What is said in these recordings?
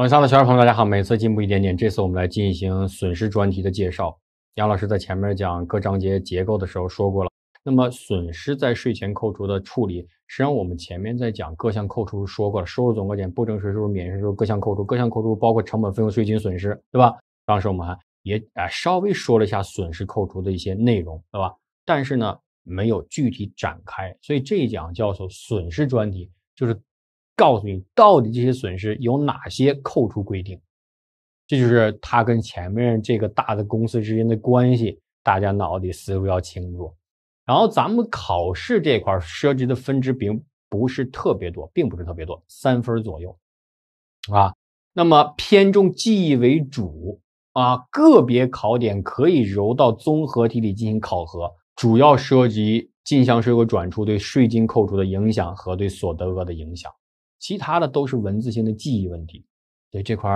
晚上的小伙伴朋友，大家好！每次进步一点点。这次我们来进行损失专题的介绍。杨老师在前面讲各章节结构的时候说过了，那么损失在税前扣除的处理，实际上我们前面在讲各项扣除说过了，收入总额减不征税收入、免税收入，各项扣除，各项扣除包括成本费用、税金损失，对吧？当时我们还也啊稍微说了一下损失扣除的一些内容，对吧？但是呢，没有具体展开，所以这一讲叫做损失专题，就是。告诉你，到底这些损失有哪些扣除规定？这就是它跟前面这个大的公司之间的关系，大家脑子里思路要清楚。然后咱们考试这块涉及的分支并不是特别多，并不是特别多，三分左右啊。那么偏重记忆为主啊，个别考点可以揉到综合题里进行考核。主要涉及进项税额转出对税金扣除的影响和对所得额的影响。其他的都是文字性的记忆问题，所以这块，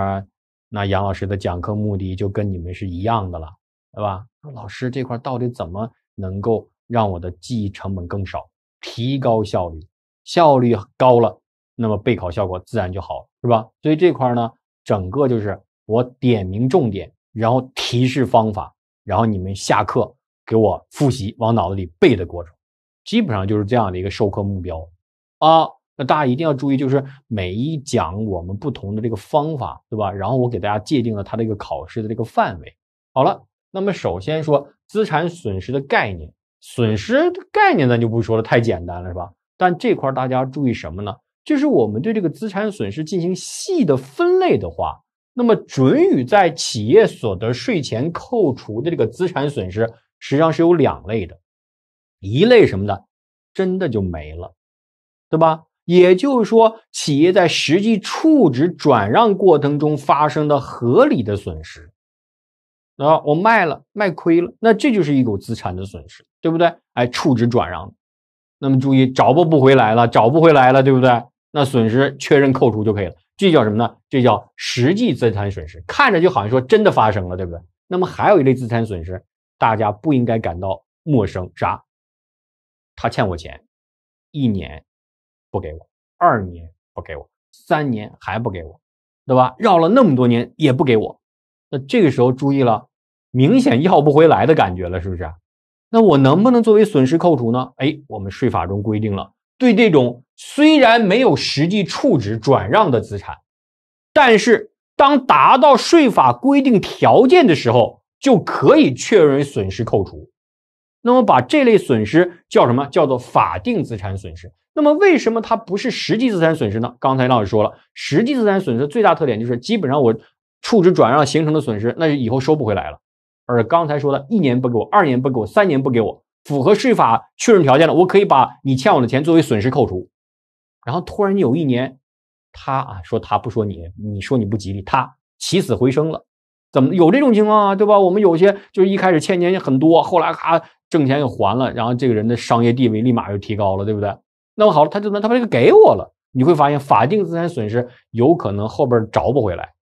那杨老师的讲课目的就跟你们是一样的了，对吧？说老师这块到底怎么能够让我的记忆成本更少，提高效率？效率高了，那么备考效果自然就好，了，是吧？所以这块呢，整个就是我点名重点，然后提示方法，然后你们下课给我复习，往脑子里背的过程，基本上就是这样的一个授课目标，啊。那大家一定要注意，就是每一讲我们不同的这个方法，对吧？然后我给大家界定了它的一个考试的这个范围。好了，那么首先说资产损失的概念，损失的概念咱就不说了，太简单了，是吧？但这块大家注意什么呢？就是我们对这个资产损失进行细的分类的话，那么准予在企业所得税前扣除的这个资产损失，实际上是有两类的，一类什么的，真的就没了，对吧？也就是说，企业在实际处置转让过程中发生的合理的损失，啊，我卖了，卖亏了，那这就是一股资产的损失，对不对？哎，处置转让，那么注意找不不回来了，找不回来了，对不对？那损失确认扣除就可以了，这叫什么呢？这叫实际资产损失，看着就好像说真的发生了，对不对？那么还有一类资产损失，大家不应该感到陌生，啥？他欠我钱，一年。不给我，二年不给我，三年还不给我，对吧？绕了那么多年也不给我，那这个时候注意了，明显要不回来的感觉了，是不是？那我能不能作为损失扣除呢？哎，我们税法中规定了，对这种虽然没有实际处置转让的资产，但是当达到税法规定条件的时候，就可以确认为损失扣除。那么把这类损失叫什么？叫做法定资产损失。那么为什么它不是实际资产损失呢？刚才老师说了，实际资产损失最大特点就是基本上我处置转让形成的损失，那以后收不回来了。而刚才说的一年不给我，二年不给我，三年不给我，符合税法确认条件的，我可以把你欠我的钱作为损失扣除。然后突然有一年，他啊说他不说你，你说你不吉利，他起死回生了，怎么有这种情况啊？对吧？我们有些就是一开始欠钱也很多，后来咔挣钱又还了，然后这个人的商业地位立马又提高了，对不对？那么好了，他就能他把这个给我了，你会发现法定资产损失有可能后边找不回来，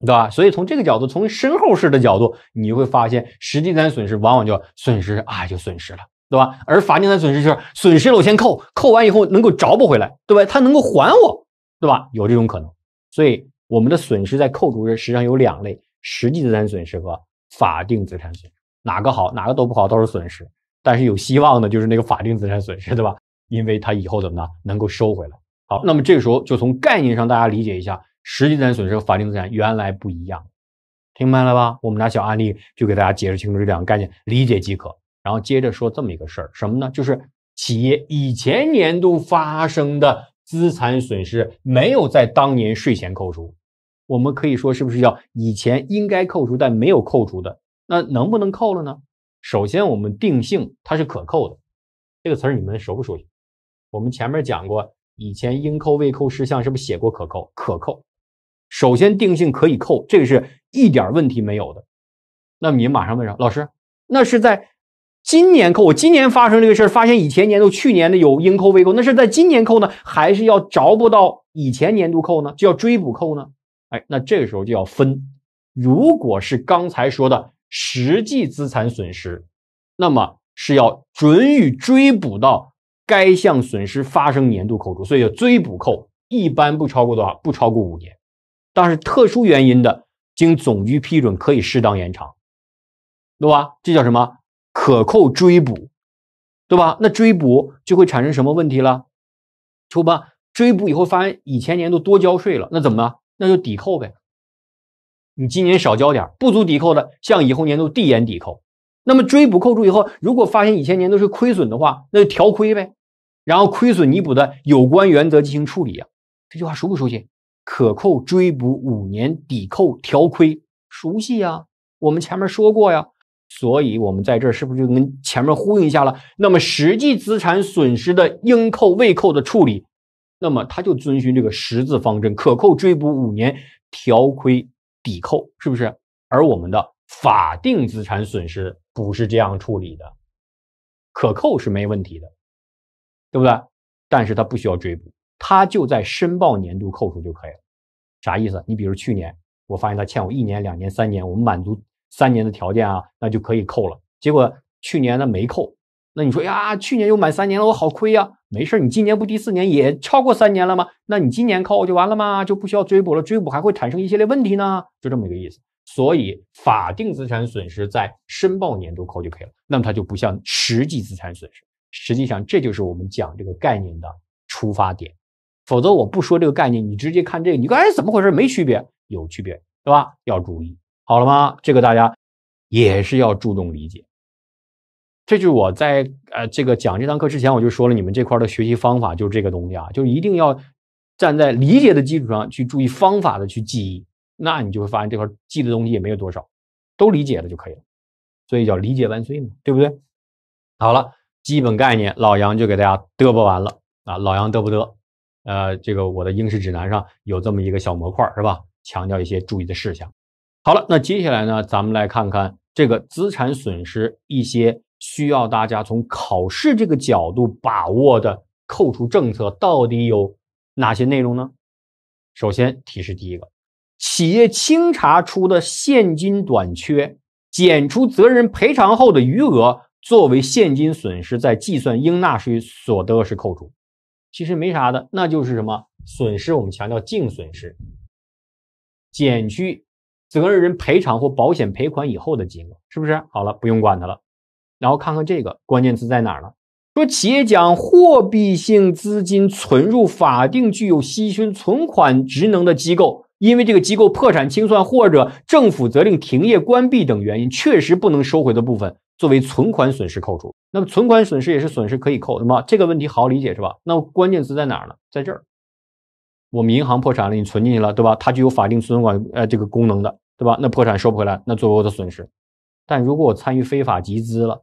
对吧？所以从这个角度，从身后事的角度，你会发现实际资产损失往往就损失啊就损失了，对吧？而法定资产损失是损失了我先扣，扣完以后能够找不回来，对吧？他能够还我，对吧？有这种可能。所以我们的损失在扣除时实际上有两类：实际资产损失和法定资产损。失。哪个好？哪个都不好，都是损失。但是有希望的就是那个法定资产损失，对吧？因为它以后怎么呢，能够收回来？好，那么这个时候就从概念上大家理解一下，实际资产损失和法定资产原来不一样，听明白了吧？我们拿小案例就给大家解释清楚这两个概念，理解即可。然后接着说这么一个事儿，什么呢？就是企业以前年度发生的资产损失没有在当年税前扣除，我们可以说是不是叫以前应该扣除但没有扣除的？那能不能扣了呢？首先我们定性它是可扣的，这个词儿你们熟不熟悉？我们前面讲过，以前应扣未扣事项是不是写过可扣？可扣。首先定性可以扣，这个是一点问题没有的。那您马上问上老师，那是在今年扣？我今年发生这个事儿，发现以前年度、去年的有应扣未扣，那是在今年扣呢，还是要着不到以前年度扣呢？就要追补扣呢？哎，那这个时候就要分。如果是刚才说的实际资产损失，那么是要准予追补到。该项损失发生年度扣除，所以叫追补扣，一般不超过多少？不超过五年，但是特殊原因的，经总局批准可以适当延长，对吧？这叫什么？可扣追补，对吧？那追补就会产生什么问题了？出吧，追补以后发现以前年度多交税了，那怎么了？那就抵扣呗，你今年少交点，不足抵扣的，向以后年度递延抵扣。那么追补扣除以后，如果发现以前年度是亏损的话，那就调亏呗，然后亏损弥补的有关原则进行处理啊。这句话熟不熟悉？可扣追补五年抵扣调亏，熟悉啊？我们前面说过呀，所以我们在这儿是不是就跟前面呼应一下了？那么实际资产损失的应扣未扣的处理，那么它就遵循这个十字方针：可扣追补五年调亏抵扣，是不是？而我们的法定资产损失。不是这样处理的，可扣是没问题的，对不对？但是他不需要追补，他就在申报年度扣除就可以了。啥意思？你比如去年我发现他欠我一年、两年、三年，我们满足三年的条件啊，那就可以扣了。结果去年呢没扣，那你说呀，去年又满三年了，我好亏呀。没事你今年不第四年也超过三年了吗？那你今年扣就完了吗？就不需要追补了，追补还会产生一系列问题呢，就这么一个意思。所以法定资产损失在申报年度扣就可以了，那么它就不像实际资产损失。实际上，这就是我们讲这个概念的出发点。否则，我不说这个概念，你直接看这个，你哎，怎么回事？没区别？有区别，对吧？要注意，好了吗？这个大家也是要注重理解。这就是我在呃这个讲这堂课之前我就说了，你们这块的学习方法就是这个东西啊，就一定要站在理解的基础上去注意方法的去记忆。那你就会发现这块记的东西也没有多少，都理解了就可以了，所以叫理解万岁嘛，对不对？好了，基本概念老杨就给大家嘚啵完了啊，老杨嘚不嘚？呃，这个我的应试指南上有这么一个小模块是吧？强调一些注意的事项。好了，那接下来呢，咱们来看看这个资产损失一些需要大家从考试这个角度把握的扣除政策到底有哪些内容呢？首先提示第一个。企业清查出的现金短缺，减除责任赔偿后的余额，作为现金损失，在计算应纳税所得时扣除。其实没啥的，那就是什么损失？我们强调净损失，减去责任人赔偿或保险赔款以后的金额，是不是？好了，不用管它了。然后看看这个关键词在哪儿呢？说企业将货币性资金存入法定具有稀缺存款职能的机构。因为这个机构破产清算或者政府责令停业关闭等原因，确实不能收回的部分，作为存款损失扣除。那么存款损失也是损失可以扣，的吗？这个问题好理解是吧？那关键词在哪儿呢？在这儿，我们银行破产了，你存进去了，对吧？它具有法定存款呃这个功能的，对吧？那破产收不回来，那作为我的损失。但如果我参与非法集资了，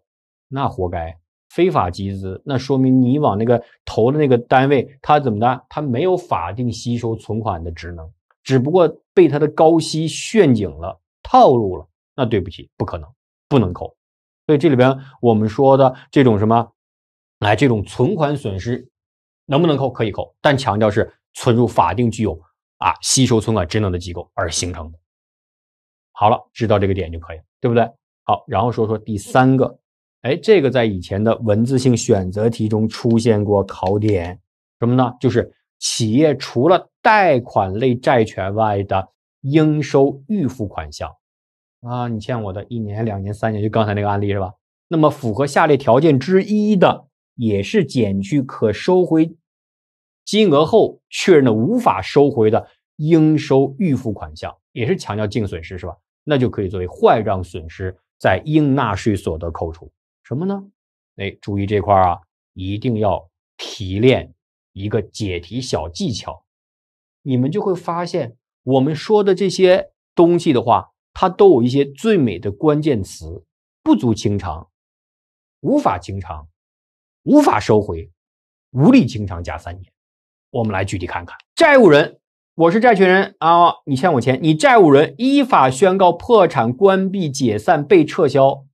那活该！非法集资，那说明你往那个投的那个单位，他怎么的？他没有法定吸收存款的职能。只不过被他的高息陷阱了，套路了，那对不起，不可能，不能扣。所以这里边我们说的这种什么，来这种存款损失能不能扣？可以扣，但强调是存入法定具有啊吸收存款职能的机构而形成的。好了，知道这个点就可以了，对不对？好，然后说说第三个，哎，这个在以前的文字性选择题中出现过考点，什么呢？就是企业除了。贷款类债权外的应收预付款项啊，你欠我的一年、两年、三年，就刚才那个案例是吧？那么符合下列条件之一的，也是减去可收回金额后确认的无法收回的应收预付款项，也是强调净损失是吧？那就可以作为坏账损失在应纳税所得扣除什么呢？哎，注意这块儿啊，一定要提炼一个解题小技巧。你们就会发现，我们说的这些东西的话，它都有一些最美的关键词：不足清偿、无法清偿、无法收回、无力清偿加三年。我们来具体看看，债务人，我是债权人啊，你欠我钱，你债务人依法宣告破产、关闭、解散、被撤销，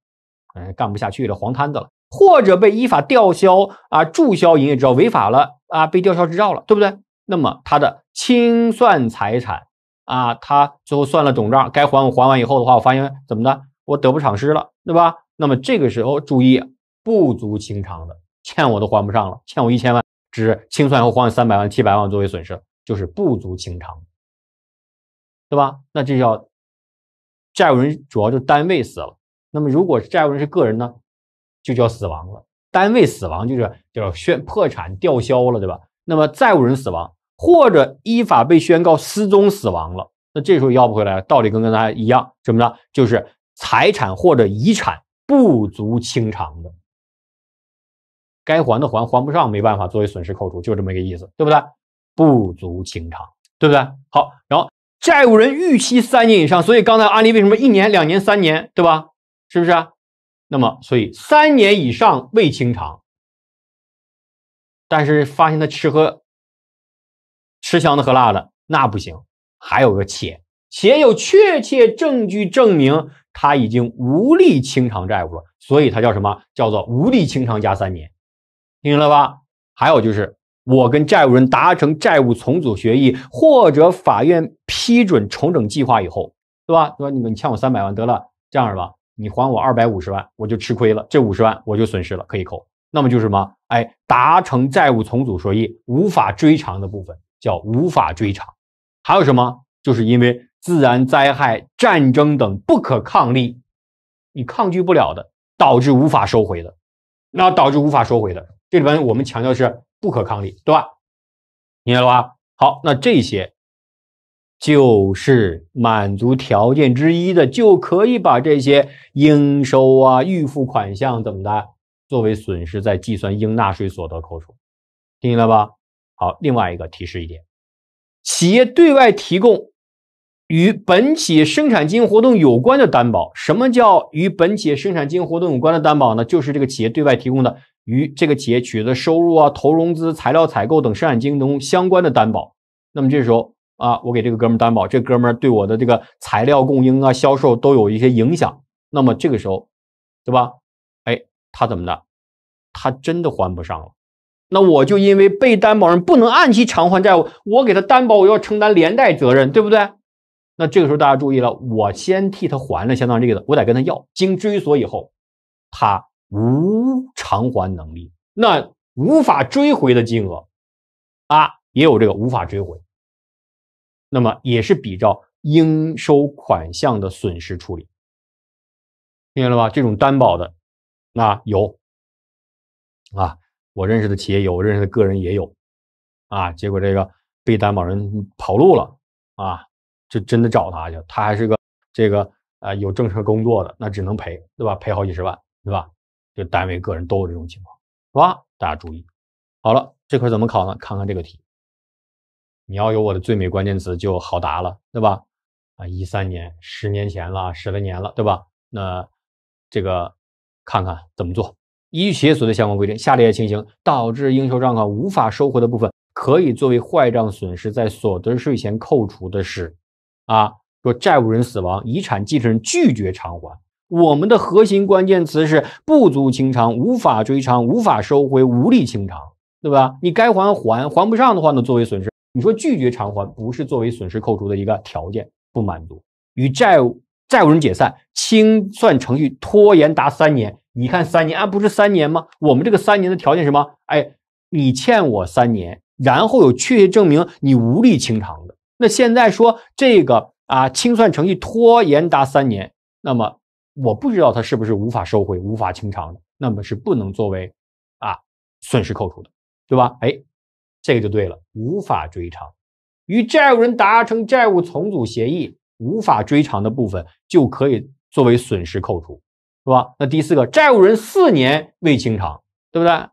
哎，干不下去了，黄摊子了，或者被依法吊销啊、注销营业执照，违法了啊，被吊销执照了，对不对？那么他的清算财产啊，他最后算了总账，该还我还完以后的话，我发现怎么的，我得不偿失了，对吧？那么这个时候注意，不足清偿的，欠我都还不上了，欠我一千万，只清算后还我三百万、七百万作为损失，就是不足清偿，对吧？那这叫债务人主要是单位死了。那么如果债务人是个人呢，就叫死亡了。单位死亡就是叫宣破产、吊销了，对吧？那么债务人死亡。或者依法被宣告失踪、死亡了，那这时候要不回来，道理跟跟大家一样，什么呢？就是财产或者遗产不足清偿的，该还的还还不上，没办法作为损失扣除，就这么一个意思，对不对？不足清偿，对不对？好，然后债务人逾期三年以上，所以刚才案例为什么一年、两年、三年，对吧？是不是？那么所以三年以上未清偿，但是发现他吃喝。吃香的喝辣的那不行，还有个且且有确切证据证明他已经无力清偿债务了，所以他叫什么？叫做无力清偿加三年，听清了吧？还有就是我跟债务人达成债务重组协议，或者法院批准重整计划以后，对吧？说你们你欠我三百万，得了这样吧，你还我二百五十万，我就吃亏了，这五十万我就损失了，可以扣。那么就是什么？哎，达成债务重组协议无法追偿的部分。叫无法追偿，还有什么？就是因为自然灾害、战争等不可抗力，你抗拒不了的，导致无法收回的，那导致无法收回的，这里边我们强调是不可抗力，对吧？明白了吧？好，那这些就是满足条件之一的，就可以把这些应收啊、预付款项等的作为损失，在计算应纳税所得扣除，听明白吧？好，另外一个提示一点，企业对外提供与本企业生产经营活动有关的担保，什么叫与本企业生产经营活动有关的担保呢？就是这个企业对外提供的与这个企业取得收入啊、投融资、材料采购等生产经营中相关的担保。那么这时候啊，我给这个哥们担保，这哥们对我的这个材料供应啊、销售都有一些影响。那么这个时候，对吧？哎，他怎么的？他真的还不上了。那我就因为被担保人不能按期偿还债务，我给他担保，我要承担连带责任，对不对？那这个时候大家注意了，我先替他还了相当于这个，我得跟他要。经追索以后，他无偿还能力，那无法追回的金额啊，也有这个无法追回，那么也是比照应收款项的损失处理，听见了吧？这种担保的那有啊。我认识的企业有，我认识的个人也有，啊，结果这个被担保人跑路了，啊，就真的找他去，他还是个这个啊有正常工作的，那只能赔，对吧？赔好几十万，对吧？就单位个人都有这种情况，是吧？大家注意，好了，这块怎么考呢？看看这个题，你要有我的最美关键词就好答了，对吧？啊，一三年，十年前了，十来年了，对吧？那这个看看怎么做。依据企业所得税相关规定，下列情形导致应收账款无法收回的部分，可以作为坏账损失在所得税前扣除的是：啊，说债务人死亡，遗产继承人拒绝偿还。我们的核心关键词是不足清偿、无法追偿、无法收回、无力清偿，对吧？你该还还还不上的话呢，作为损失。你说拒绝偿还，不是作为损失扣除的一个条件，不满足。与债务债务人解散清算程序拖延达三年。你看三年，啊，不是三年吗？我们这个三年的条件什么？哎，你欠我三年，然后有确切证明你无力清偿的。那现在说这个啊，清算程序拖延达三年，那么我不知道他是不是无法收回、无法清偿的，那么是不能作为啊损失扣除的，对吧？哎，这个就对了，无法追偿，与债务人达成债务重组协议，无法追偿的部分就可以作为损失扣除。是吧？那第四个，债务人四年未清偿，对不对？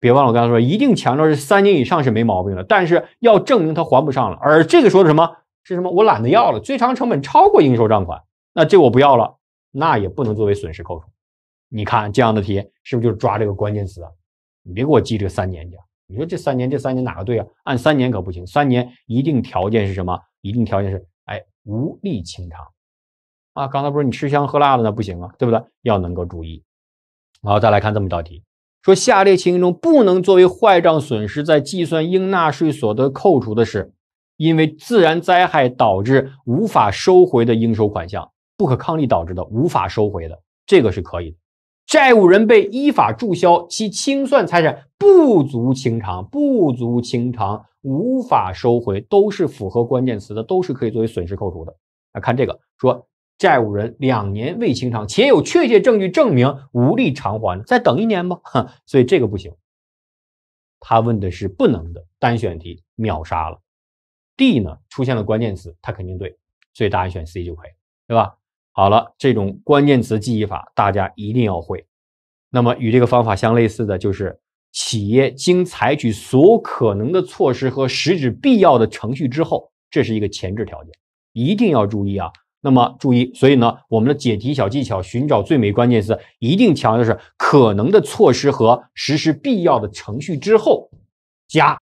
别忘了，我刚才说，一定强调是三年以上是没毛病的，但是要证明他还不上了。而这个说的什么？是什么？我懒得要了，最长成本超过应收账款，那这我不要了，那也不能作为损失扣除。你看这样的题是不是就是抓这个关键词啊？你别给我记这三年去，你说这三年这三年哪个对啊？按三年可不行，三年一定条件是什么？一定条件是，哎，无力清偿。啊，刚才不是你吃香喝辣的那不行啊，对不对？要能够注意。好，再来看这么一道题：说下列情形中不能作为坏账损失在计算应纳税所得扣除的是，因为自然灾害导致无法收回的应收款项，不可抗力导致的无法收回的，这个是可以的。债务人被依法注销，其清算财产不足清偿，不足清偿无法收回，都是符合关键词的，都是可以作为损失扣除的。来看这个说。债务人两年未清偿，且有确切证据证明无力偿还，再等一年哈，所以这个不行。他问的是不能的单选题，秒杀了。D 呢出现了关键词，他肯定对，所以答案选 C 就可以，对吧？好了，这种关键词记忆法大家一定要会。那么与这个方法相类似的就是，企业经采取所可能的措施和实质必要的程序之后，这是一个前置条件，一定要注意啊。那么注意，所以呢，我们的解题小技巧，寻找最美关键词，一定强调的是可能的措施和实施必要的程序之后，加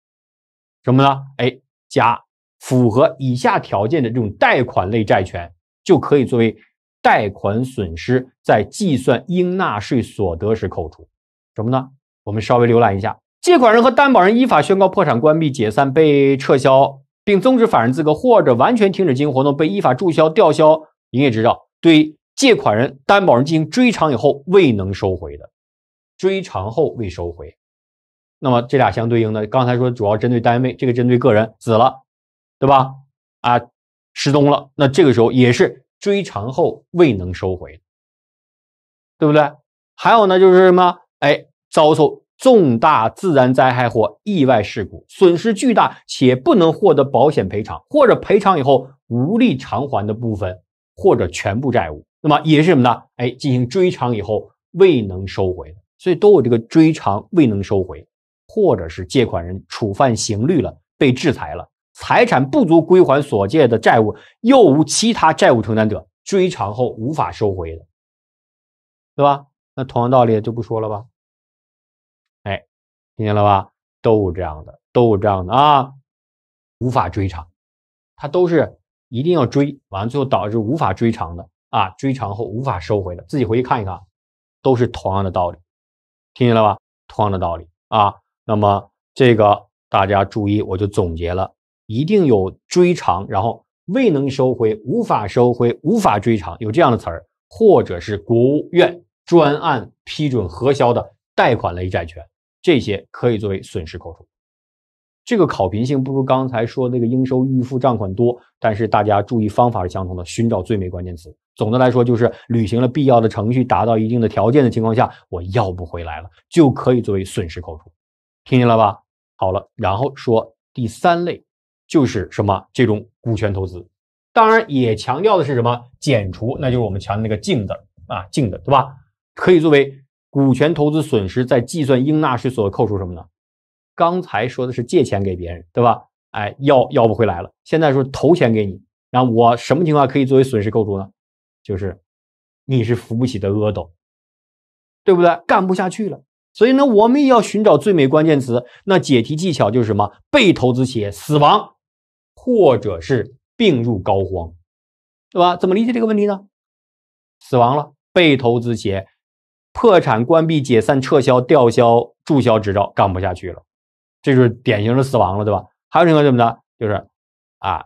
什么呢？哎，加符合以下条件的这种贷款类债权就可以作为贷款损失，在计算应纳税所得时扣除什么呢？我们稍微浏览一下，借款人和担保人依法宣告破产、关闭、解散、被撤销。并终止法人资格，或者完全停止经营活动，被依法注销、吊销营业执照，对借款人、担保人进行追偿以后未能收回的，追偿后未收回，那么这俩相对应的，刚才说主要针对单位，这个针对个人，死了，对吧？啊，失踪了，那这个时候也是追偿后未能收回，对不对？还有呢，就是什么？哎，遭受。重大自然灾害或意外事故，损失巨大且不能获得保险赔偿，或者赔偿以后无力偿还的部分或者全部债务，那么也是什么呢？哎，进行追偿以后未能收回，所以都有这个追偿未能收回，或者是借款人触犯刑律了被制裁了，财产不足归还所借的债务，又无其他债务承担者，追偿后无法收回的，对吧？那同样道理就不说了吧。听见了吧？都有这样的，都有这样的啊，无法追偿，它都是一定要追，完了最后导致无法追偿的啊，追偿后无法收回的，自己回去看一看，都是同样的道理。听见了吧？同样的道理啊。那么这个大家注意，我就总结了，一定有追偿，然后未能收回、无法收回、无法追偿，有这样的词儿，或者是国务院专案批准核销的贷款类债权。这些可以作为损失扣除，这个考评性不如刚才说那个应收预付账款多，但是大家注意方法是相同的，寻找最美关键词。总的来说，就是履行了必要的程序，达到一定的条件的情况下，我要不回来了，就可以作为损失扣除，听见了吧？好了，然后说第三类就是什么？这种股权投资，当然也强调的是什么？减除，那就是我们强调那个净字啊，净的，对吧？可以作为。股权投资损失在计算应纳税所得扣除什么呢？刚才说的是借钱给别人，对吧？哎，要要不回来了。现在说投钱给你，那我什么情况可以作为损失扣除呢？就是你是扶不起的阿斗，对不对？干不下去了。所以呢，我们也要寻找最美关键词。那解题技巧就是什么？被投资企业死亡，或者是病入膏肓，对吧？怎么理解这个问题呢？死亡了，被投资企业。破产、关闭、解散、撤销、吊销、注销执照，干不下去了，这就是典型的死亡了，对吧？还有什么什么呢？就是啊，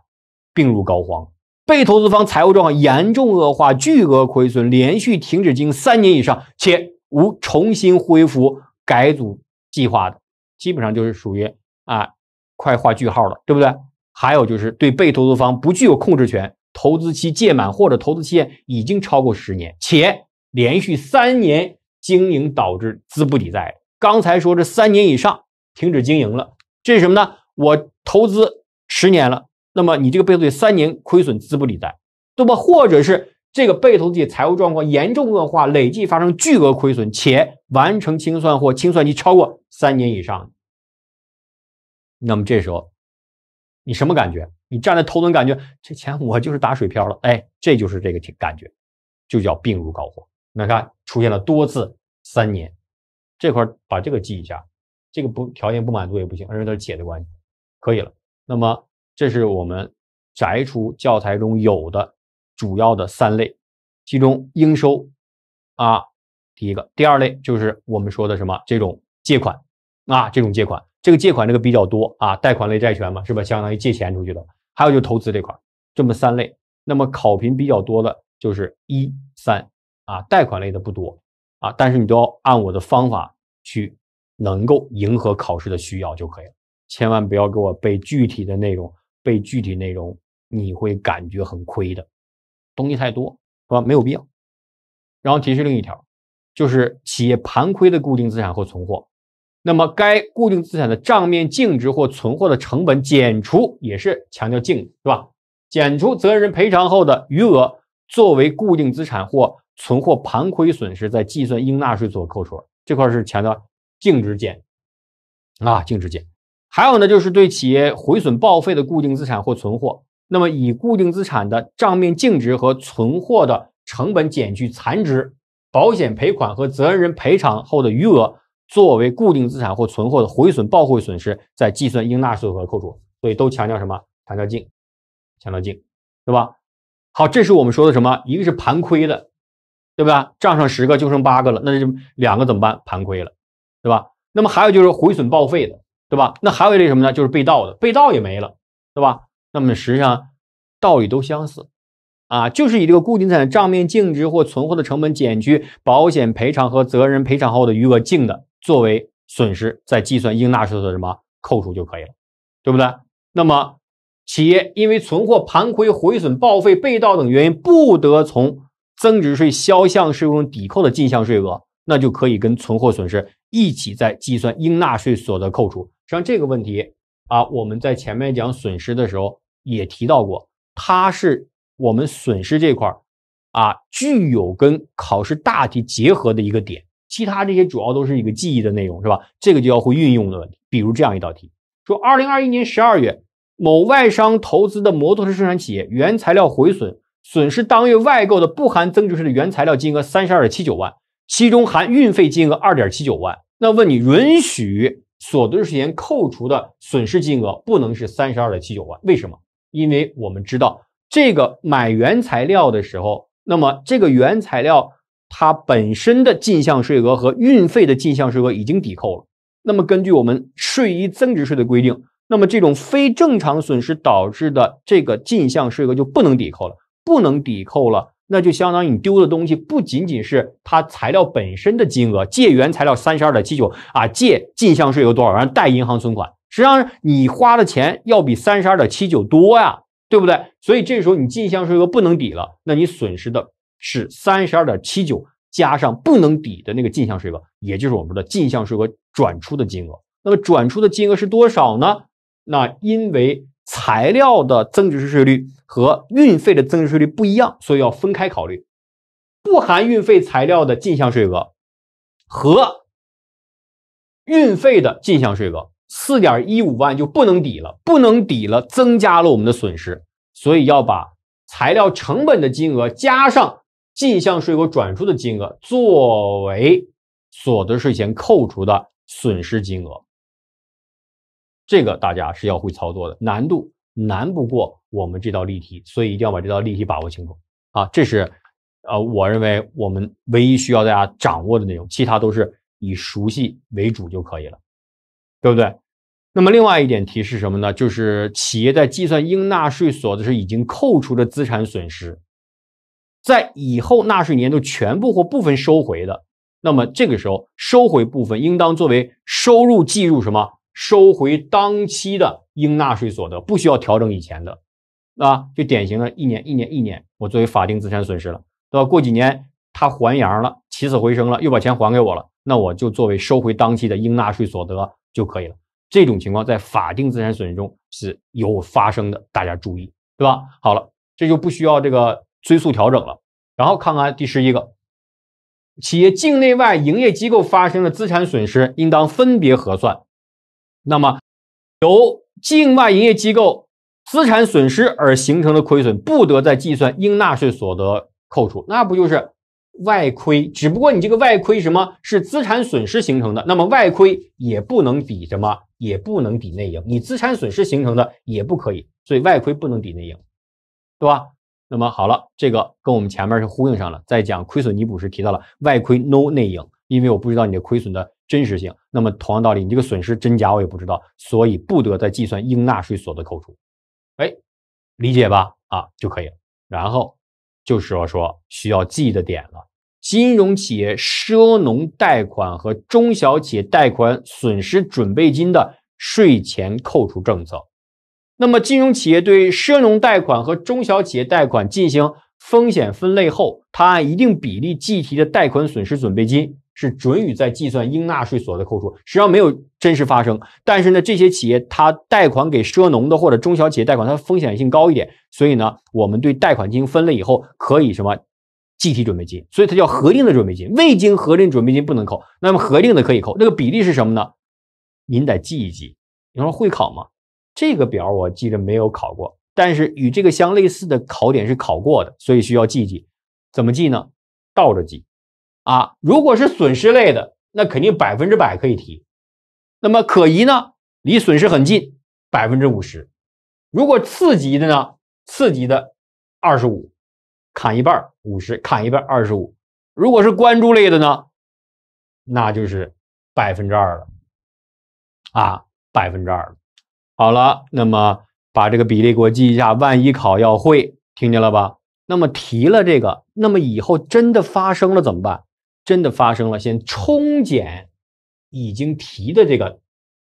病入膏肓，被投资方财务状况严重恶化，巨额亏损，连续停止经营三年以上，且无重新恢复、改组计划的，基本上就是属于啊，快画句号了，对不对？还有就是对被投资方不具有控制权，投资期届满或者投资期限已经超过十年，且。连续三年经营导致资不抵债。刚才说这三年以上停止经营了，这是什么呢？我投资十年了，那么你这个被投资三年亏损资不抵债，对吧？或者是这个被投资体财务状况严重恶化，累计发生巨额亏损，且完成清算或清算期超过三年以上那么这时候你什么感觉？你站在头等感觉这钱我就是打水漂了，哎，这就是这个感觉，就叫病入膏肓。你看，出现了多次三年，这块把这个记一下。这个不条件不满足也不行，因为它是且的关系，可以了。那么这是我们摘出教材中有的主要的三类，其中应收啊，第一个，第二类就是我们说的什么这种借款啊，这种借款，这个借款这个比较多啊，贷款类债权嘛，是吧？相当于借钱出去的。还有就投资这块，这么三类。那么考评比较多的就是一三。啊，贷款类的不多啊，但是你都要按我的方法去，能够迎合考试的需要就可以了。千万不要给我背具体的内容，背具体内容你会感觉很亏的，东西太多是吧？没有必要。然后提示另一条，就是企业盘亏的固定资产或存货，那么该固定资产的账面净值或存货的成本减除，也是强调净，是吧？减除责任人赔偿后的余额作为固定资产或。存货盘亏损失在计算应纳税所得扣除这块是强调净值减啊净值减，还有呢就是对企业毁损报废的固定资产或存货，那么以固定资产的账面净值和存货的成本减去残值、保险赔款和责任人赔偿后的余额作为固定资产或存货的毁损报废损失，在计算应纳税所得扣除。所以都强调什么？强调净，强调净，对吧？好，这是我们说的什么？一个是盘亏的。对吧？账上十个就剩八个了，那就两个怎么办？盘亏了，对吧？那么还有就是毁损、报废的，对吧？那还有一类什么呢？就是被盗的，被盗也没了，对吧？那么实际上道理都相似，啊，就是以这个固定资产账面净值或存货的成本减去保险赔偿和责任赔偿后的余额净的作为损失，再计算应纳税所得什么扣除就可以了，对不对？那么企业因为存货盘亏、毁损、报废、被盗等原因，不得从增值税销项税额抵扣的进项税额，那就可以跟存货损失一起在计算应纳税所得扣除。实际上这个问题啊，我们在前面讲损失的时候也提到过，它是我们损失这块儿啊具有跟考试大题结合的一个点。其他这些主要都是一个记忆的内容，是吧？这个就要会运用的问题。比如这样一道题：说，二零二一年十二月，某外商投资的摩托车生产企业原材料毁损。损失当月外购的不含增值税的原材料金额三十二点七九万，其中含运费金额二点七九万。那问你，允许所得税前扣除的损失金额不能是三十二点七九万？为什么？因为我们知道这个买原材料的时候，那么这个原材料它本身的进项税额和运费的进项税额已经抵扣了。那么根据我们税一增值税的规定，那么这种非正常损失导致的这个进项税额就不能抵扣了。不能抵扣了，那就相当于你丢的东西不仅仅是它材料本身的金额，借原材料三十二点七九啊，借进项税额多少然后贷银行存款。实际上你花的钱要比三十二点七九多呀，对不对？所以这时候你进项税额不能抵了，那你损失的是三十二点七九加上不能抵的那个进项税额，也就是我们的进项税额转出的金额。那么转出的金额是多少呢？那因为材料的增值税税率。和运费的增值税率不一样，所以要分开考虑。不含运费材料的进项税额和运费的进项税额四点一五万就不能抵了，不能抵了，增加了我们的损失。所以要把材料成本的金额加上进项税额转出的金额，作为所得税前扣除的损失金额。这个大家是要会操作的，难度。难不过我们这道例题，所以一定要把这道例题把握清楚啊！这是，呃，我认为我们唯一需要大家掌握的内容，其他都是以熟悉为主就可以了，对不对？那么另外一点提示什么呢？就是企业在计算应纳税所得时已经扣除的资产损失，在以后纳税年度全部或部分收回的，那么这个时候收回部分应当作为收入计入什么？收回当期的。应纳税所得不需要调整以前的，啊，就典型的一年一年一年，我作为法定资产损失了，对吧？过几年他还阳了，起死回生了，又把钱还给我了，那我就作为收回当期的应纳税所得就可以了。这种情况在法定资产损失中是有发生的，大家注意，对吧？好了，这就不需要这个追溯调整了。然后看看第十一个，企业境内外营业机构发生的资产损失，应当分别核算。那么由境外营业机构资产损失而形成的亏损，不得在计算应纳税所得扣除。那不就是外亏？只不过你这个外亏什么是资产损失形成的？那么外亏也不能抵什么？也不能抵内应。你资产损失形成的也不可以，所以外亏不能抵内应，对吧？那么好了，这个跟我们前面是呼应上了。在讲亏损弥补时提到了外亏 no 内应，因为我不知道你的亏损的。真实性，那么同样道理，你这个损失真假我也不知道，所以不得再计算应纳税所得扣除。哎，理解吧？啊就可以了。然后就是说需要记的点了：金融企业涉农贷款和中小企业贷款损失准备金的税前扣除政策。那么，金融企业对涉农贷款和中小企业贷款进行风险分类后，它按一定比例计提的贷款损失准备金。是准予在计算应纳税所得扣除，实际上没有真实发生。但是呢，这些企业它贷款给涉农的或者中小企业贷款，它风险性高一点，所以呢，我们对贷款进行分类以后，可以什么计提准备金？所以它叫核定的准备金，未经核定准备金不能扣，那么核定的可以扣。那个比例是什么呢？您得记一记。你说会考吗？这个表我记得没有考过，但是与这个相类似的考点是考过的，所以需要记一记。怎么记呢？倒着记。啊，如果是损失类的，那肯定百分之百可以提；那么可疑呢，离损失很近，百分之五十；如果次级的呢，次级的二十五，砍一半五十，砍一半二十五；如果是关注类的呢，那就是百分之二了，啊，百分之二了。好了，那么把这个比例给我记一下，万一考要会，听见了吧？那么提了这个，那么以后真的发生了怎么办？真的发生了，先冲减已经提的这个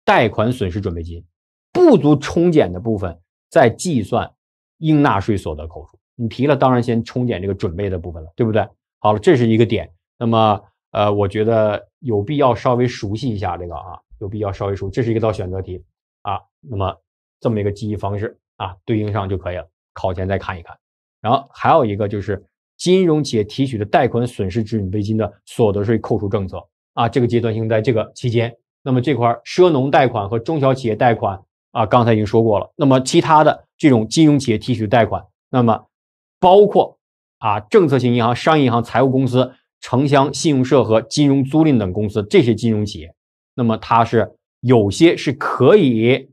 贷款损失准备金，不足冲减的部分再计算应纳税所得扣除。你提了，当然先冲减这个准备的部分了，对不对？好了，这是一个点。那么，呃，我觉得有必要稍微熟悉一下这个啊，有必要稍微熟。这是一个道选择题啊。那么这么一个记忆方式啊，对应上就可以了。考前再看一看。然后还有一个就是。金融企业提取的贷款损失准备金的所得税扣除政策啊，这个阶段性在这个期间，那么这块涉农贷款和中小企业贷款啊，刚才已经说过了。那么其他的这种金融企业提取贷款，那么包括啊，政策性银行、商业银行、财务公司、城乡信用社和金融租赁等公司这些金融企业，那么它是有些是可以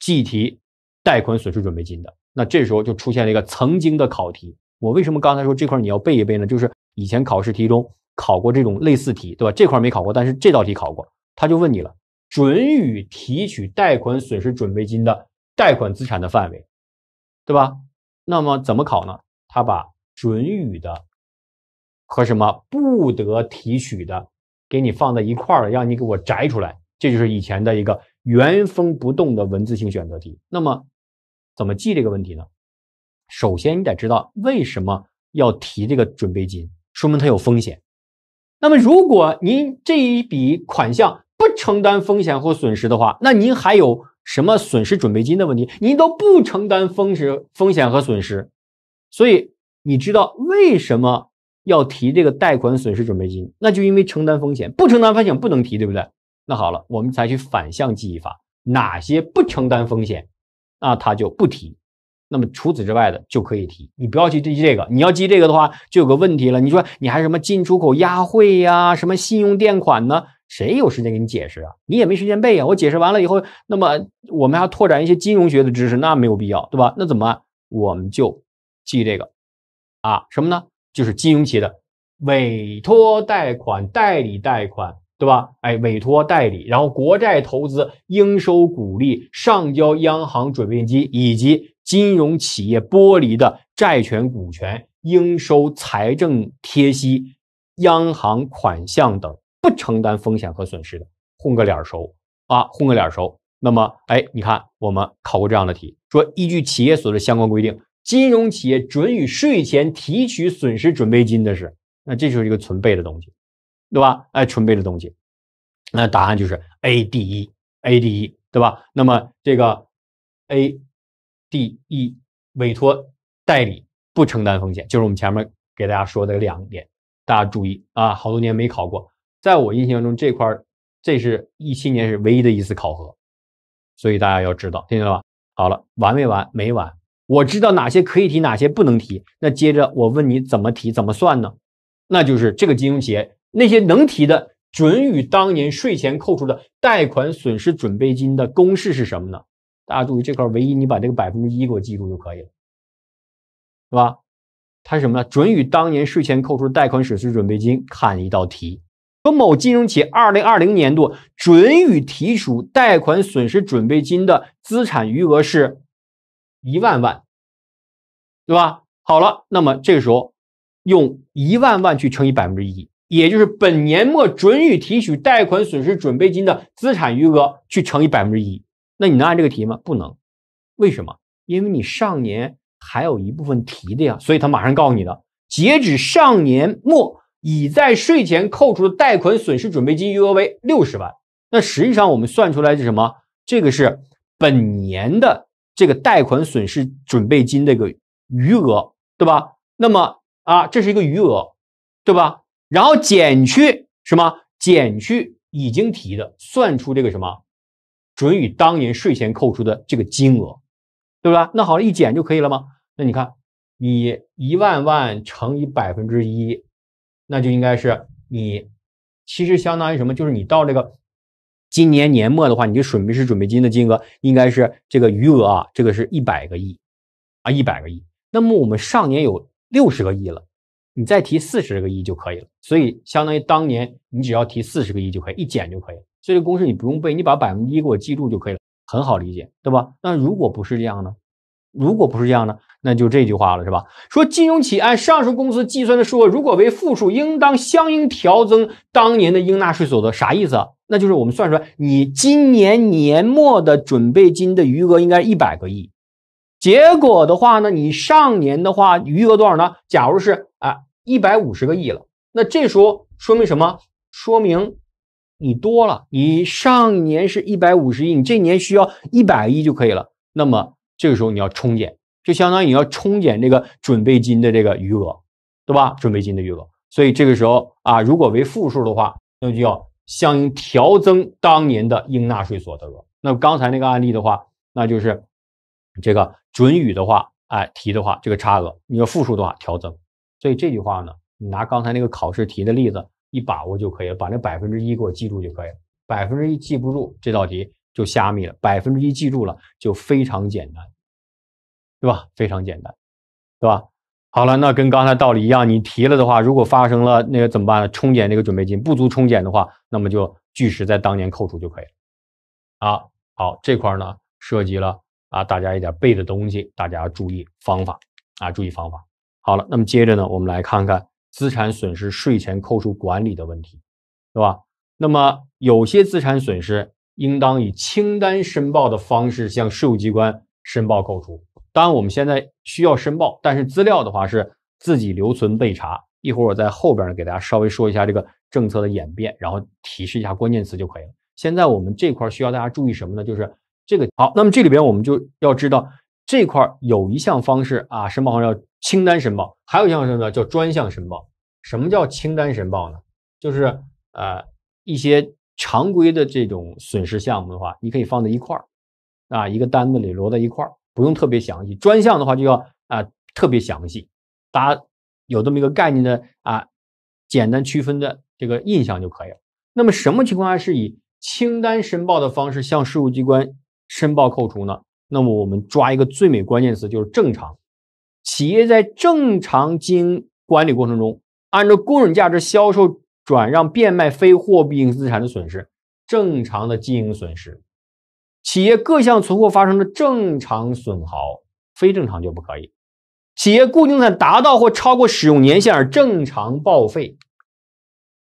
计提贷款损失准备金的。那这时候就出现了一个曾经的考题。我为什么刚才说这块你要背一背呢？就是以前考试题中考过这种类似题，对吧？这块没考过，但是这道题考过，他就问你了：准予提取贷款损失准备金的贷款资产的范围，对吧？那么怎么考呢？他把准予的和什么不得提取的给你放在一块了，让你给我摘出来。这就是以前的一个原封不动的文字性选择题。那么怎么记这个问题呢？首先，你得知道为什么要提这个准备金，说明它有风险。那么，如果您这一笔款项不承担风险或损失的话，那您还有什么损失准备金的问题？您都不承担风险、风险和损失，所以你知道为什么要提这个贷款损失准备金？那就因为承担风险，不承担风险不能提，对不对？那好了，我们采取反向记忆法，哪些不承担风险，那他就不提。那么除此之外的就可以提，你不要去记这个。你要记这个的话，就有个问题了。你说你还什么进出口押汇呀，什么信用垫款呢？谁有时间给你解释啊？你也没时间背啊。我解释完了以后，那么我们还要拓展一些金融学的知识，那没有必要，对吧？那怎么我们就记这个啊？什么呢？就是金融企业的委托贷款、代理贷款，对吧？哎，委托代理，然后国债投资、应收股利上交央行准备金以及。金融企业剥离的债权、股权、应收财政贴息、央行款项等不承担风险和损失的，混个脸熟啊，混个脸熟。那么，哎，你看我们考过这样的题，说依据企业所得税相关规定，金融企业准予税前提取损失准备金的是，那这就是一个存备的东西，对吧？哎，存备的东西，那答案就是 A、D、E、A、D、E，对吧？那么这个 A。第一，委托代理不承担风险，就是我们前面给大家说的两点，大家注意啊，好多年没考过，在我印象中这块这是一七年是唯一的一次考核，所以大家要知道，听见了吧？好了，完没完？没完。我知道哪些可以提，哪些不能提。那接着我问你怎么提，怎么算呢？那就是这个金融企业那些能提的准予当年税前扣除的贷款损失准备金的公式是什么呢？大家注意这块唯一你把这个百分之一给我记住就可以了，是吧？它是什么呢？准予当年税前扣除贷款损失准备金。看一道题：某金融企业二零二零年度准予提取贷款损失准备金的资产余额是一万万，对吧？好了，那么这个时候用一万万去乘以百分之一，也就是本年末准予提取贷款损失准备金的资产余额去乘以百分之一。那你能按这个提吗？不能，为什么？因为你上年还有一部分提的呀，所以他马上告诉你的，截止上年末，已在税前扣除的贷款损失准备金余额为六十万。那实际上我们算出来是什么？这个是本年的这个贷款损失准备金这个余额，对吧？那么啊，这是一个余额，对吧？然后减去什么？减去已经提的，算出这个什么？准予当年税前扣除的这个金额，对吧？那好了，一减就可以了吗？那你看，你一万万乘以百分之一，那就应该是你其实相当于什么？就是你到这个今年年末的话，你就准备是准备金的金额应该是这个余额啊，这个是一百个亿啊，一百个亿。那么我们上年有六十个亿了，你再提四十个亿就可以了。所以相当于当年你只要提四十个亿就可以一减就可以了。所以这个公式你不用背，你把百分之一给我记住就可以了，很好理解，对吧？那如果不是这样呢？如果不是这样呢？那就这句话了，是吧？说金融企业按上述公司计算的数额如果为负数，应当相应调增当年的应纳税所得。啥意思？那就是我们算出来，你今年年末的准备金的余额应该一百个亿，结果的话呢，你上年的话余额多少呢？假如是啊一百五十个亿了，那这时候说明什么？说明。你多了，你上一年是一百五十亿，你这年需要一百亿就可以了。那么这个时候你要冲减，就相当于你要冲减这个准备金的这个余额，对吧？准备金的余额。所以这个时候啊，如果为负数的话，那就要相应调增当年的应纳税所得额。那刚才那个案例的话，那就是这个准予的话，哎提的话，这个差额，你要负数的话调增。所以这句话呢，你拿刚才那个考试题的例子。一把握就可以了，把那百分之一给我记住就可以了。百分之一记不住，这道题就瞎密了。百分之一记住了，就非常简单，对吧？非常简单，对吧？好了，那跟刚才道理一样，你提了的话，如果发生了那个怎么办呢？冲减这个准备金，不足冲减的话，那么就据实在当年扣除就可以了。啊，好，这块呢涉及了啊，大家一点背的东西，大家注意方法啊，注意方法。好了，那么接着呢，我们来看看。资产损失税前扣除管理的问题，对吧？那么有些资产损失应当以清单申报的方式向税务机关申报扣除。当然，我们现在需要申报，但是资料的话是自己留存备查。一会儿我在后边给大家稍微说一下这个政策的演变，然后提示一下关键词就可以了。现在我们这块需要大家注意什么呢？就是这个好。那么这里边我们就要知道。这块有一项方式啊，申报方叫清单申报；还有一项是什么呢？叫专项申报。什么叫清单申报呢？就是呃一些常规的这种损失项目的话，你可以放在一块儿啊，一个单子里摞在一块儿，不用特别详细。专项的话就要啊特别详细。大家有这么一个概念的啊，简单区分的这个印象就可以了。那么什么情况下是以清单申报的方式向税务机关申报扣除呢？那么我们抓一个最美关键词，就是正常。企业在正常经营管理过程中，按照公允价值销售、转让、变卖非货币性资产的损失，正常的经营损失；企业各项存货发生的正常损耗，非正常就不可以。企业固定资产达到或超过使用年限而正常报废，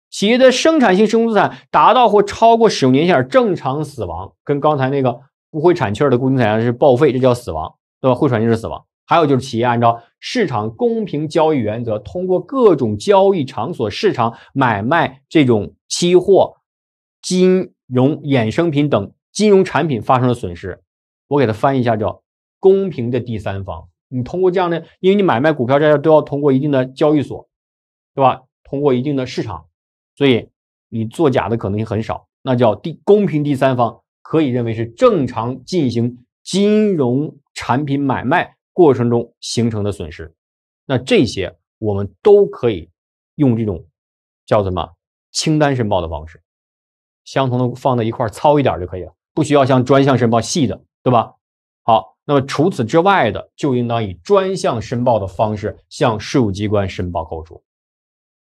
企业的生产性生物资产达到或超过使用年限而正常死亡，跟刚才那个。不会产气儿的固定产量是报废，这叫死亡，对吧？会产气是死亡。还有就是企业按照市场公平交易原则，通过各种交易场所、市场买卖这种期货、金融衍生品等金融产品发生的损失，我给它翻译一下，叫公平的第三方。你通过这样的，因为你买卖股票债券都要通过一定的交易所，对吧？通过一定的市场，所以你作假的可能性很少，那叫第公平第三方。可以认为是正常进行金融产品买卖过程中形成的损失，那这些我们都可以用这种叫什么清单申报的方式，相同的放在一块儿一点就可以了，不需要像专项申报细的，对吧？好，那么除此之外的就应当以专项申报的方式向税务机关申报扣除。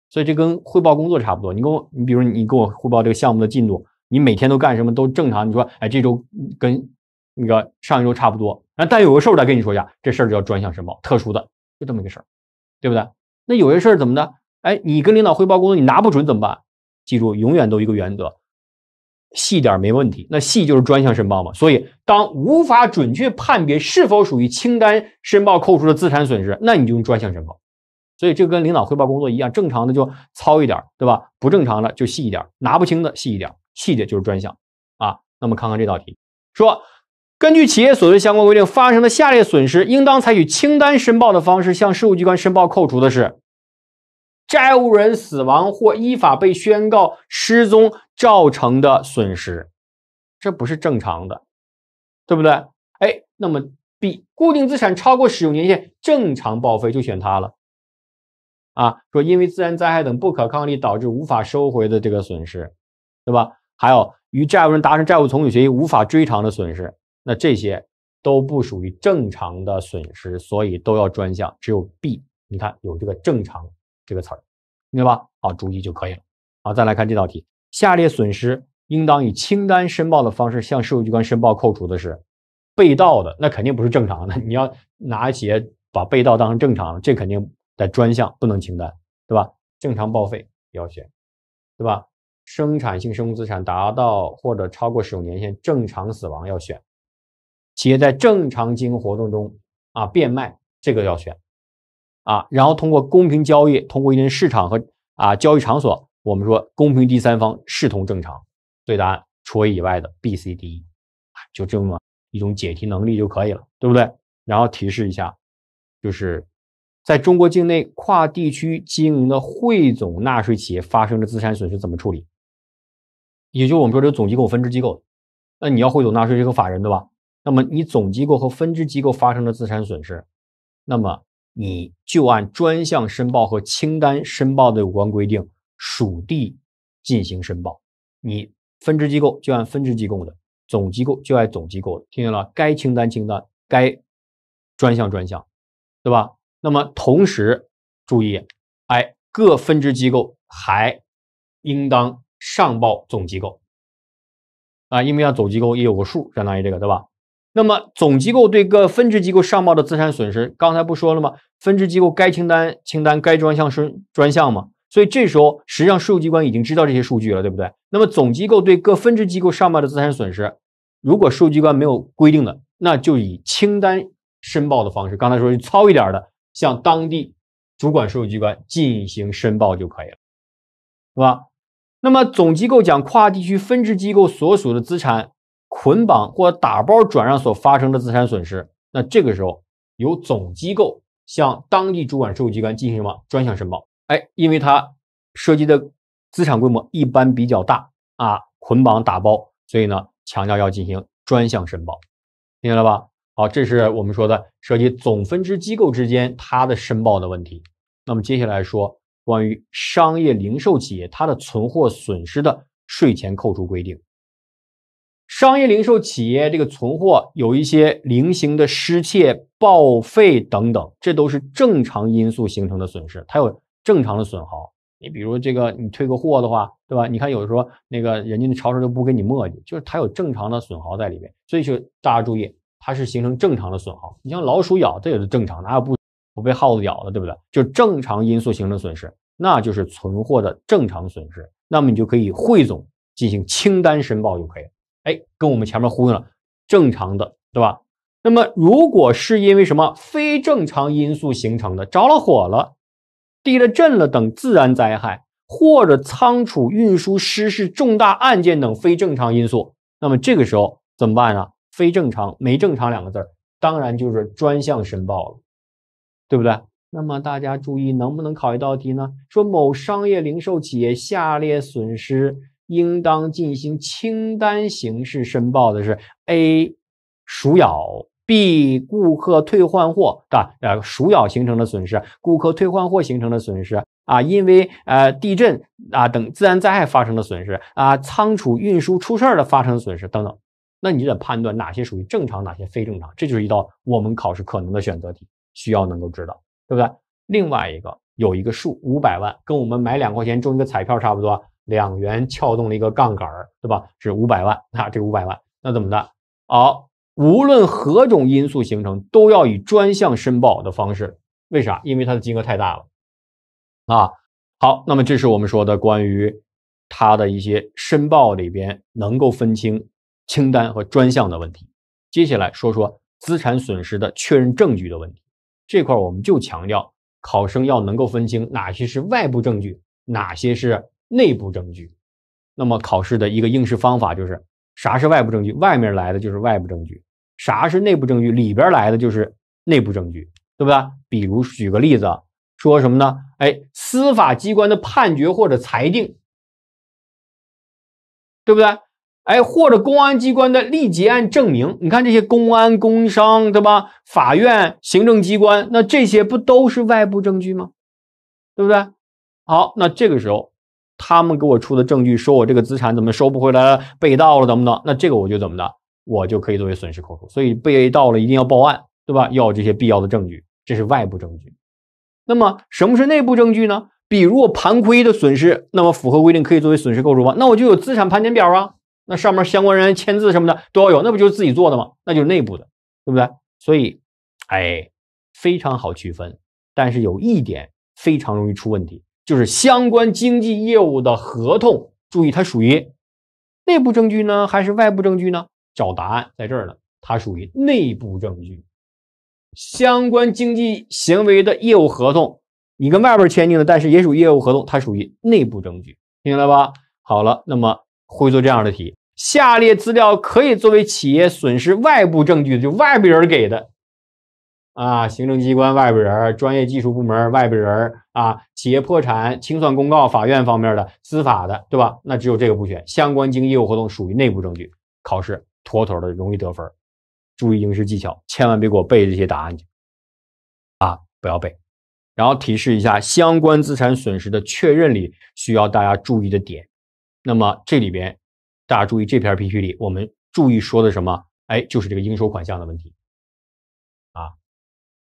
所以这跟汇报工作差不多，你跟我，你比如你跟我汇报这个项目的进度。你每天都干什么都正常，你说哎，这周跟那个上一周差不多，啊，但有个事儿，我再跟你说一下，这事儿叫专项申报，特殊的，就这么一个事儿，对不对？那有些事儿怎么的？哎，你跟领导汇报工作，你拿不准怎么办？记住，永远都一个原则，细点没问题。那细就是专项申报嘛。所以，当无法准确判别是否属于清单申报扣除的资产损失，那你就用专项申报。所以，这跟领导汇报工作一样，正常的就糙一点，对吧？不正常的就细一点，拿不清的细一点。细节就是专项啊，那么看看这道题，说根据企业所得税相关规定发生的下列损失，应当采取清单申报的方式向税务机关申报扣除的是，债务人死亡或依法被宣告失踪造成的损失，这不是正常的，对不对？哎，那么 B 固定资产超过使用年限正常报废就选它了，啊，说因为自然灾害等不可抗力导致无法收回的这个损失，对吧？还有与债务人达成债务重组协议无法追偿的损失，那这些都不属于正常的损失，所以都要专项。只有 B，你看有这个“正常”这个词儿，明白吧？好，注意就可以了。好，再来看这道题：下列损失应当以清单申报的方式向税务机关申报扣除的是被盗的，那肯定不是正常的。你要拿企业把被盗当成正常的，这肯定在专项，不能清单，对吧？正常报废要选，对吧？生产性生物资产达到或者超过使用年限，正常死亡要选；企业在正常经营活动中啊变卖这个要选啊，然后通过公平交易，通过一定市场和啊交易场所，我们说公平第三方视同正常，对答案除 A 以外的 B、C、D、E，就这么一种解题能力就可以了，对不对？然后提示一下，就是在中国境内跨地区经营的汇总纳税企业发生的资产损失怎么处理？也就我们说的总机构、分支机构，那你要汇总纳税这个法人，对吧？那么你总机构和分支机构发生的资产损失，那么你就按专项申报和清单申报的有关规定属地进行申报，你分支机构就按分支机构的，总机构就按总机构的，听见了？该清单清单，该专项专项，对吧？那么同时注意，哎，各分支机构还应当。上报总机构，啊，因为要总机构也有个数，相当于这个对吧？那么总机构对各分支机构上报的资产损失，刚才不说了吗？分支机构该清单清单，该专项申专项嘛？所以这时候实际上税务机关已经知道这些数据了，对不对？那么总机构对各分支机构上报的资产损失，如果税务机关没有规定的，那就以清单申报的方式，刚才说糙一点的，向当地主管税务机关进行申报就可以了，是吧？那么总机构将跨地区分支机构所属的资产捆绑或打包转让所发生的资产损失，那这个时候由总机构向当地主管税务机关进行什么专项申报？哎，因为它涉及的资产规模一般比较大啊，捆绑打包，所以呢，强调要进行专项申报，听明白吧？好，这是我们说的涉及总分支机构之间它的申报的问题。那么接下来说。关于商业零售企业它的存货损失的税前扣除规定，商业零售企业这个存货有一些零星的失窃、报废等等，这都是正常因素形成的损失，它有正常的损耗。你比如这个你退个货的话，对吧？你看有的时候那个人家的超市都不给你墨迹，就是它有正常的损耗在里面。所以说大家注意，它是形成正常的损耗。你像老鼠咬，这也是正常，哪有不？不被耗子咬了，对不对？就正常因素形成损失，那就是存货的正常损失，那么你就可以汇总进行清单申报就可以了。哎，跟我们前面呼应了，正常的，对吧？那么如果是因为什么非正常因素形成的，着了火了、地了震了等自然灾害，或者仓储运输失事重大案件等非正常因素，那么这个时候怎么办呢？非正常没正常两个字儿，当然就是专项申报了。对不对？那么大家注意，能不能考一道题呢？说某商业零售企业下列损失应当进行清单形式申报的是：A. 蚂咬，B. 顾客退换货，对吧？呃，咬形成的损失，顾客退换货形成的损失啊，因为呃地震啊等自然灾害发生的损失啊，仓储运输出事儿的发生的损失等等，那你就得判断哪些属于正常，哪些非正常。这就是一道我们考试可能的选择题。需要能够知道，对不对？另外一个有一个数五百万，跟我们买两块钱中一个彩票差不多，两元撬动了一个杠杆，对吧？是五百万啊，这五百万那怎么的？好，无论何种因素形成，都要以专项申报的方式。为啥？因为它的金额太大了啊。好，那么这是我们说的关于它的一些申报里边能够分清清单和专项的问题。接下来说说资产损失的确认证据的问题。这块我们就强调，考生要能够分清哪些是外部证据，哪些是内部证据。那么考试的一个应试方法就是，啥是外部证据？外面来的就是外部证据；啥是内部证据？里边来的就是内部证据，对不对？比如举个例子，说什么呢？哎，司法机关的判决或者裁定，对不对？哎，或者公安机关的立结案证明，你看这些公安、工商，对吧？法院、行政机关，那这些不都是外部证据吗？对不对？好，那这个时候他们给我出的证据，说我这个资产怎么收不回来了，被盗了等等，那这个我就怎么的，我就可以作为损失扣除。所以被盗了一定要报案，对吧？要这些必要的证据，这是外部证据。那么什么是内部证据呢？比如我盘亏的损失，那么符合规定可以作为损失扣除吗？那我就有资产盘点表啊。那上面相关人员签字什么的都要有，那不就是自己做的吗？那就是内部的，对不对？所以，哎，非常好区分。但是有一点非常容易出问题，就是相关经济业务的合同，注意它属于内部证据呢，还是外部证据呢？找答案在这儿呢，它属于内部证据。相关经济行为的业务合同，你跟外边签订的，但是也属业务合同，它属于内部证据，听明白吧？好了，那么。会做这样的题。下列资料可以作为企业损失外部证据的，就外部人给的啊，行政机关、外部人、专业技术部门、外部人啊，企业破产清算公告、法院方面的司法的，对吧？那只有这个不选。相关经济业务活动属于内部证据，考试妥妥的容易得分。注意应试技巧，千万别给我背这些答案去啊！不要背。然后提示一下，相关资产损失的确认里需要大家注意的点。那么这里边，大家注意这篇 PPT 里，我们注意说的什么？哎，就是这个应收款项的问题啊。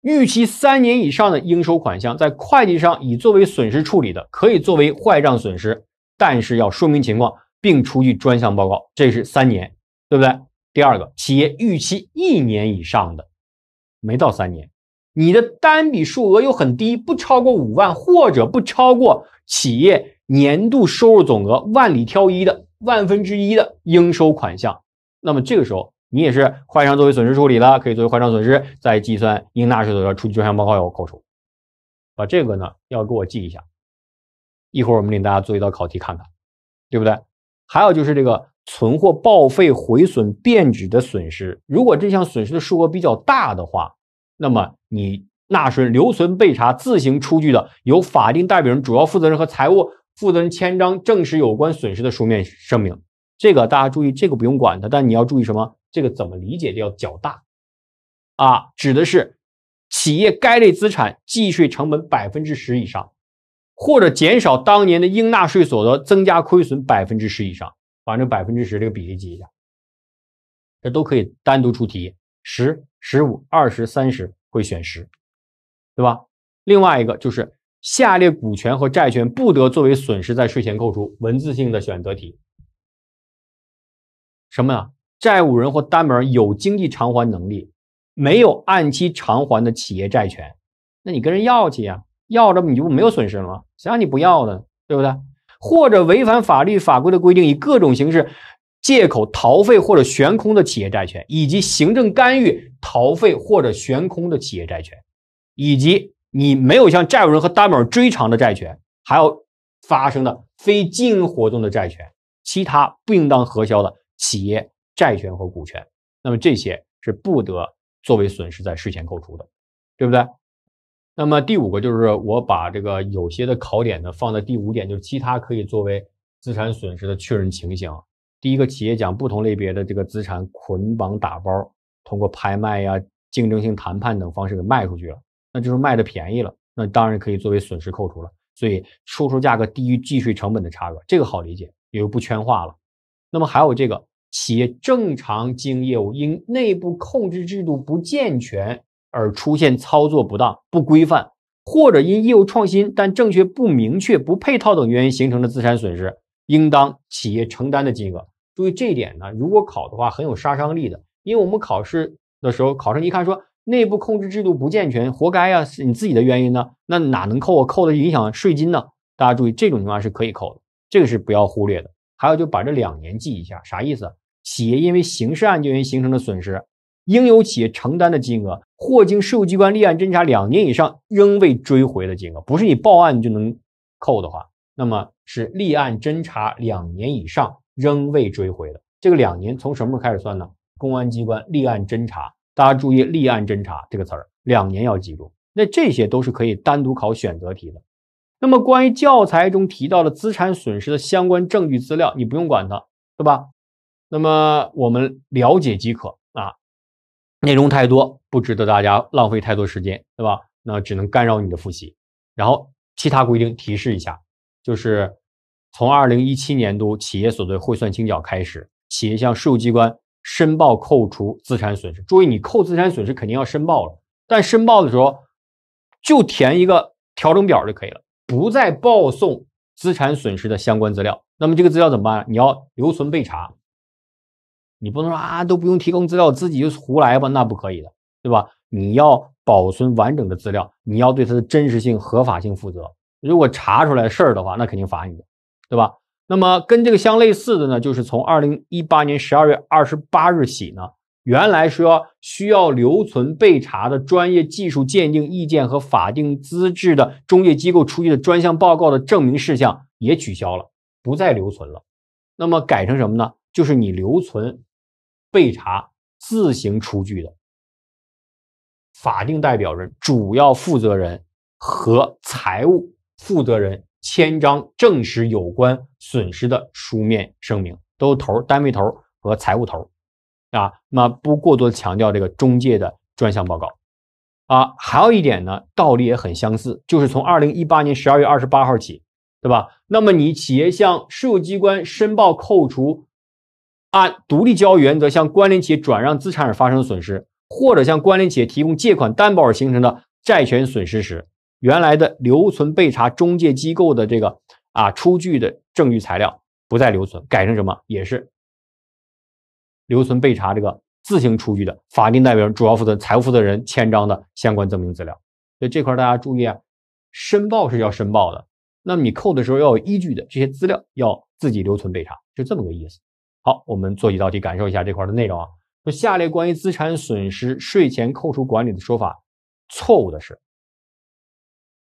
逾期三年以上的应收款项，在会计上已作为损失处理的，可以作为坏账损失，但是要说明情况，并出具专项报告。这是三年，对不对？第二个，企业逾期一年以上的，没到三年，你的单笔数额又很低，不超过五万，或者不超过企业。年度收入总额万里挑一的万分之一的应收款项，那么这个时候你也是坏账作为损失处理了，可以作为坏账损失再计算应纳税所得，出具专项报告要扣除，把这个呢要给我记一下，一会儿我们领大家做一道考题看看，对不对？还有就是这个存货报废、毁损、变质的损失，如果这项损失的数额比较大的话，那么你纳税人留存备查自行出具的由法定代表人、主要负责人和财务。负责人签章证实有关损失的书面声明，这个大家注意，这个不用管它。但你要注意什么？这个怎么理解？叫较大啊，指的是企业该类资产计税成本百分之十以上，或者减少当年的应纳税所得，增加亏损百分之十以上。把这百分之十这个比例记一下，这都可以单独出题。十、十五、二十三十会选十，对吧？另外一个就是。下列股权和债权不得作为损失在税前扣除：文字性的选择题，什么呀？债务人或担保人有经济偿还能力，没有按期偿还的企业债权，那你跟人要去呀？要着你就没有损失了，谁让你不要的，对不对？或者违反法律法规的规定，以各种形式借口逃废或者悬空的企业债权，以及行政干预逃废或者悬空的企业债权，以及。你没有向债务人和担保人追偿的债权，还有发生的非经营活动的债权，其他不应当核销的企业债权和股权，那么这些是不得作为损失在税前扣除的，对不对？那么第五个就是我把这个有些的考点呢放在第五点，就是其他可以作为资产损失的确认情形。第一个，企业讲不同类别的这个资产捆绑打包，通过拍卖呀、竞争性谈判等方式给卖出去了。那就是卖的便宜了，那当然可以作为损失扣除了。所以，出售价格低于计税成本的差额，这个好理解，也就不圈化了。那么还有这个企业正常经营业务因内部控制制度不健全而出现操作不当、不规范，或者因业务创新但正确不明确、不配套等原因形成的资产损失，应当企业承担的金额。注意这一点呢，如果考的话很有杀伤力的，因为我们考试的时候，考生一看说。内部控制制度不健全，活该啊！是你自己的原因呢？那哪能扣啊？扣的影响税金呢？大家注意，这种情况是可以扣的，这个是不要忽略的。还有，就把这两年记一下，啥意思？企业因为刑事案件原因形成的损失，应由企业承担的金额，或经税务机关立案侦查两年以上仍未追回的金额，不是你报案就能扣的话，那么是立案侦查两年以上仍未追回的。这个两年从什么时候开始算呢？公安机关立案侦查。大家注意“立案侦查”这个词儿，两年要记住。那这些都是可以单独考选择题的。那么关于教材中提到的资产损失的相关证据资料，你不用管它，对吧？那么我们了解即可啊。内容太多，不值得大家浪费太多时间，对吧？那只能干扰你的复习。然后其他规定提示一下，就是从二零一七年度企业所得税汇算清缴开始，企业向税务机关。申报扣除资产损失，注意，你扣资产损失肯定要申报了，但申报的时候就填一个调整表就可以了，不再报送资产损失的相关资料。那么这个资料怎么办？你要留存备查，你不能说啊都不用提供资料，自己就胡来吧，那不可以的，对吧？你要保存完整的资料，你要对它的真实性、合法性负责。如果查出来事儿的话，那肯定罚你，对吧？那么跟这个相类似的呢，就是从二零一八年十二月二十八日起呢，原来说需要留存备查的专业技术鉴定意见和法定资质的中介机构出具的专项报告的证明事项也取消了，不再留存了。那么改成什么呢？就是你留存备查自行出具的法定代表人、主要负责人和财务负责人。签章证实有关损失的书面声明，都头单位头和财务头啊，那么不过多强调这个中介的专项报告啊，还有一点呢，道理也很相似，就是从二零一八年十二月二十八号起，对吧？那么你企业向税务机关申报扣除按独立交易原则向关联企业转让资产而发生的损失，或者向关联企业提供借款担保而形成的债权损失时。原来的留存备查中介机构的这个啊出具的证据材料不再留存，改成什么也是留存备查。这个自行出具的法定代表人、主要负责人、财务负责人签章的相关证明资料。所以这块大家注意啊，申报是要申报的，那么你扣的时候要有依据的这些资料要自己留存备查，就这么个意思。好，我们做几道题感受一下这块的内容啊。说下列关于资产损失税前扣除管理的说法错误的是。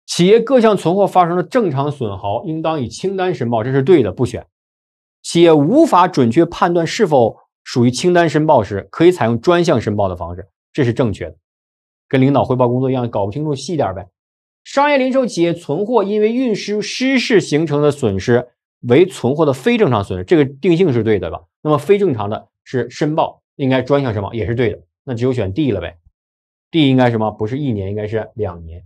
企业各项存货发生的正常损耗，应当以清单申报，这是对的，不选。企业无法准确判断是否属于清单申报时，可以采用专项申报的方式，这是正确的。跟领导汇报工作一样，搞不清楚细点呗。商业零售企业存货因为运输失事形成的损失，为存货的非正常损失，这个定性是对的吧？那么非正常的，是申报应该专项什么，也是对的。那只有选 D 了呗。D 应该什么？不是一年，应该是两年，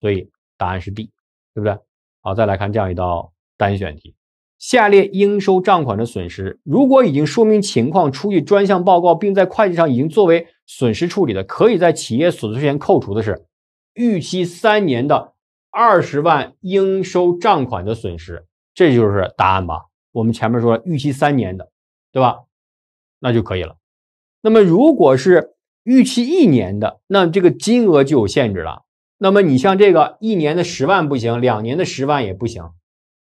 所以。答案是 B，对不对？好，再来看这样一道单选题：下列应收账款的损失，如果已经说明情况，出具专项报告，并在会计上已经作为损失处理的，可以在企业所得税前扣除的是预期三年的二十万应收账款的损失。这就是答案吧？我们前面说预期三年的，对吧？那就可以了。那么如果是预期一年的，那这个金额就有限制了。那么你像这个一年的十万不行，两年的十万也不行，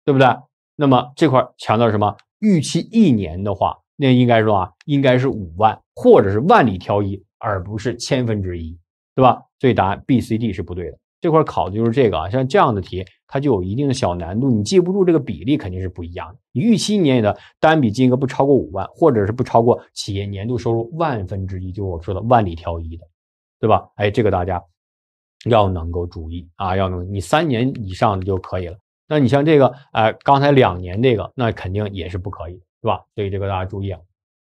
对不对？那么这块强调什么？预期一年的话，那应该说啊，应该是五万或者是万里挑一，而不是千分之一，对吧？所以答案 B、C、D 是不对的。这块考的就是这个啊，像这样的题，它就有一定的小难度。你记不住这个比例肯定是不一样的。你预期一年的单笔金额不超过五万，或者是不超过企业年度收入万分之一，就是我说的万里挑一的，对吧？哎，这个大家。要能够注意啊，要能你三年以上的就可以了。那你像这个，哎，刚才两年这个，那肯定也是不可以，是吧？所以这个大家注意啊。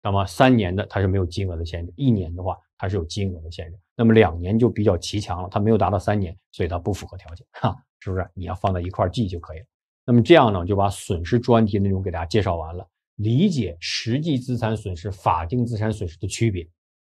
那么三年的它是没有金额的限制，一年的话它是有金额的限制。那么两年就比较齐强了，它没有达到三年，所以它不符合条件，哈，是不是？你要放在一块儿记就可以了。那么这样呢，就把损失专题内容给大家介绍完了，理解实际资产损失、法定资产损失的区别。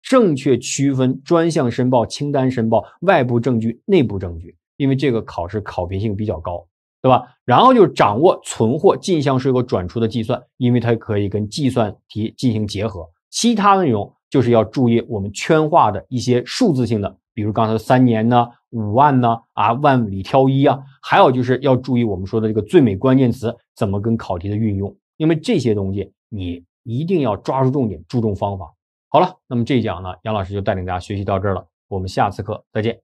正确区分专项申报、清单申报、外部证据、内部证据，因为这个考试考评性比较高，对吧？然后就掌握存货进项税额转出的计算，因为它可以跟计算题进行结合。其他内容就是要注意我们圈画的一些数字性的，比如刚才三年呢、五万呢、啊万里挑一啊，还有就是要注意我们说的这个最美关键词怎么跟考题的运用，因为这些东西你一定要抓住重点，注重方法。好了，那么这一讲呢，杨老师就带领大家学习到这儿了。我们下次课再见。